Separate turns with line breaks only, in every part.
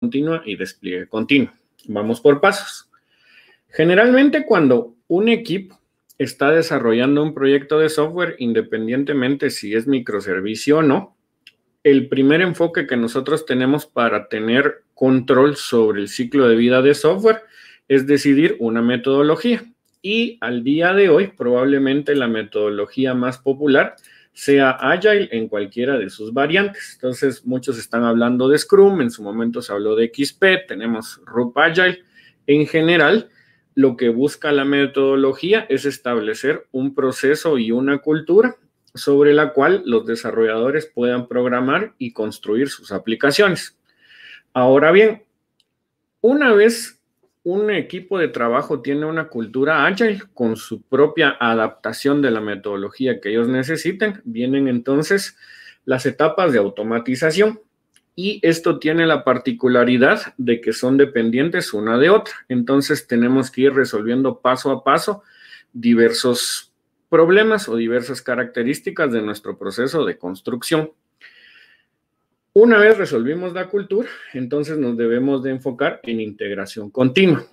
continua y despliegue continuo. Vamos por pasos. Generalmente cuando un equipo está desarrollando un proyecto de software, independientemente si es microservicio o no, el primer enfoque que nosotros tenemos para tener control sobre el ciclo de vida de software es decidir una metodología. Y al día de hoy, probablemente la metodología más popular sea Agile en cualquiera de sus variantes. Entonces, muchos están hablando de Scrum, en su momento se habló de XP, tenemos RUP Agile. En general, lo que busca la metodología es establecer un proceso y una cultura sobre la cual los desarrolladores puedan programar y construir sus aplicaciones. Ahora bien, una vez un equipo de trabajo tiene una cultura ágil con su propia adaptación de la metodología que ellos necesiten. Vienen entonces las etapas de automatización y esto tiene la particularidad de que son dependientes una de otra. Entonces tenemos que ir resolviendo paso a paso diversos problemas o diversas características de nuestro proceso de construcción. Una vez resolvimos la cultura, entonces nos debemos de enfocar en integración continua,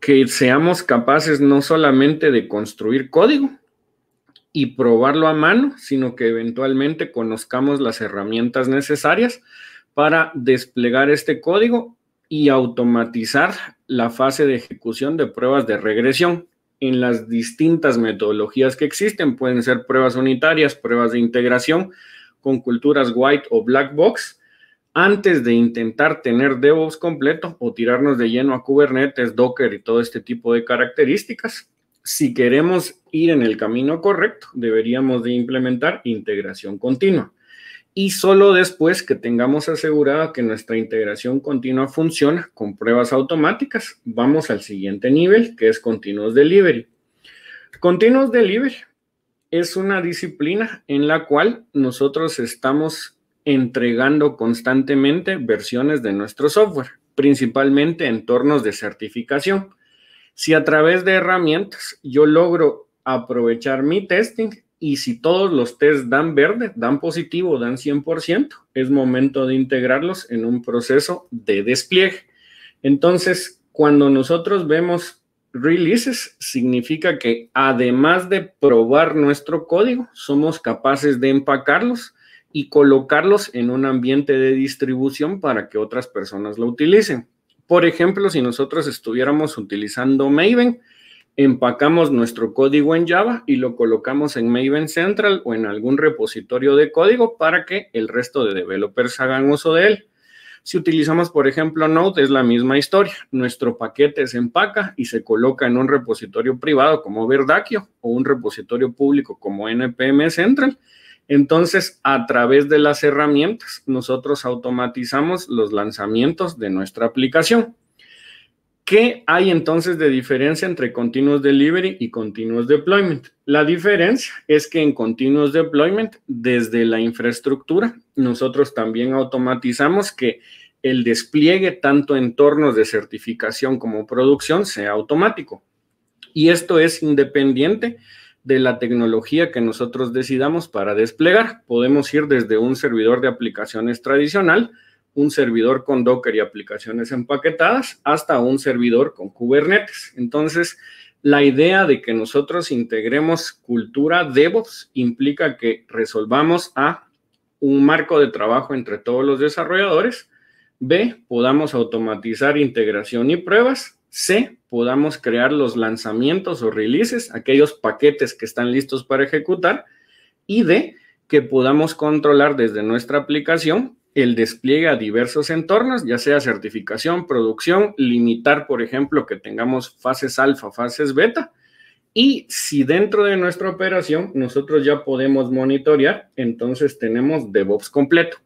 que seamos capaces no solamente de construir código y probarlo a mano, sino que eventualmente conozcamos las herramientas necesarias para desplegar este código y automatizar la fase de ejecución de pruebas de regresión en las distintas metodologías que existen. Pueden ser pruebas unitarias, pruebas de integración, con culturas white o black box antes de intentar tener DevOps completo o tirarnos de lleno a Kubernetes, Docker y todo este tipo de características. Si queremos ir en el camino correcto, deberíamos de implementar integración continua. Y solo después que tengamos asegurada que nuestra integración continua funciona con pruebas automáticas, vamos al siguiente nivel, que es Continuous Delivery. Continuous Delivery es una disciplina en la cual nosotros estamos entregando constantemente versiones de nuestro software, principalmente en entornos de certificación. Si a través de herramientas yo logro aprovechar mi testing y si todos los tests dan verde, dan positivo, dan 100%, es momento de integrarlos en un proceso de despliegue. Entonces, cuando nosotros vemos releases significa que además de probar nuestro código, somos capaces de empacarlos y colocarlos en un ambiente de distribución para que otras personas lo utilicen. Por ejemplo, si nosotros estuviéramos utilizando Maven, empacamos nuestro código en Java y lo colocamos en Maven Central o en algún repositorio de código para que el resto de developers hagan uso de él. Si utilizamos, por ejemplo, Node, es la misma historia. Nuestro paquete se empaca y se coloca en un repositorio privado como Verdaquio o un repositorio público como NPM Central. Entonces, a través de las herramientas, nosotros automatizamos los lanzamientos de nuestra aplicación. ¿Qué hay entonces de diferencia entre Continuous Delivery y Continuous Deployment? La diferencia es que en Continuous Deployment, desde la infraestructura, nosotros también automatizamos que el despliegue tanto en entornos de certificación como producción sea automático. Y esto es independiente de la tecnología que nosotros decidamos para desplegar. Podemos ir desde un servidor de aplicaciones tradicional un servidor con Docker y aplicaciones empaquetadas hasta un servidor con Kubernetes. Entonces, la idea de que nosotros integremos cultura DevOps implica que resolvamos A, un marco de trabajo entre todos los desarrolladores, B, podamos automatizar integración y pruebas, C, podamos crear los lanzamientos o releases, aquellos paquetes que están listos para ejecutar, y D, que podamos controlar desde nuestra aplicación el despliegue a diversos entornos, ya sea certificación, producción, limitar, por ejemplo, que tengamos fases alfa, fases beta. Y si dentro de nuestra operación nosotros ya podemos monitorear, entonces tenemos DevOps completo.